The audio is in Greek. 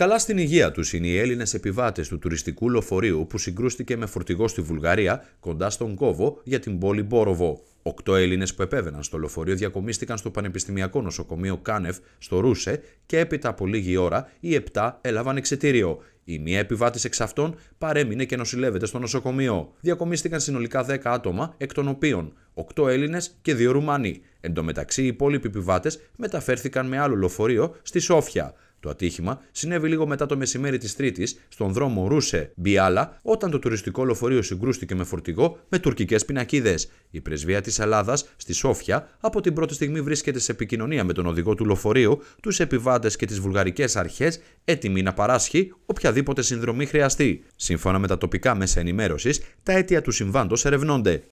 Καλά στην υγεία τους είναι οι Έλληνες επιβάτες του τουριστικού λεωφορείου που συγκρούστηκε με φορτηγό στη Βουλγαρία κοντά στον Κόβο για την πόλη Μπόροβο. Οκτώ Έλληνες που επέβαιναν στο λεωφορείο διακομίστηκαν στο Πανεπιστημιακό Νοσοκομείο Κάνεφ στο Ρούσε και έπειτα από λίγη ώρα οι επτά έλαβαν εξετήριο. Η μία επιβάτης εξ αυτών παρέμεινε και νοσηλεύεται στο νοσοκομείο. Διακομίστηκαν συνολικά 10 άτομα, εκ των οποίων 8 Έλληνες και 2 Ρουμάνοι. Εν τω μεταξύ, οι υπόλοιποι επιβάτες μεταφέρθηκαν με άλλο λεωφορείο στη Σόφια. Το ατύχημα συνέβη λίγο μετά το μεσημέρι της Τρίτης στον δρόμο Ρούσε Μπιάλα, όταν το τουριστικό λεωφορείο συγκρούστηκε με φορτηγό με τουρκικές πινακίδες. Η πρεσβεία της Ελλάδας στη Σόφια από την πρώτη στιγμή βρίσκεται σε επικοινωνία με τον οδηγό του λεωφορείου, τους επιβάτες και τις βουλγαρικές αρχές, έτοιμη να παράσχει οποιαδήποτε συνδρομή χρειαστεί. Σύμφωνα με τα τοπικά μέσα ενημέρωσης, τα αίτια του συμβάντος ερευνώνται.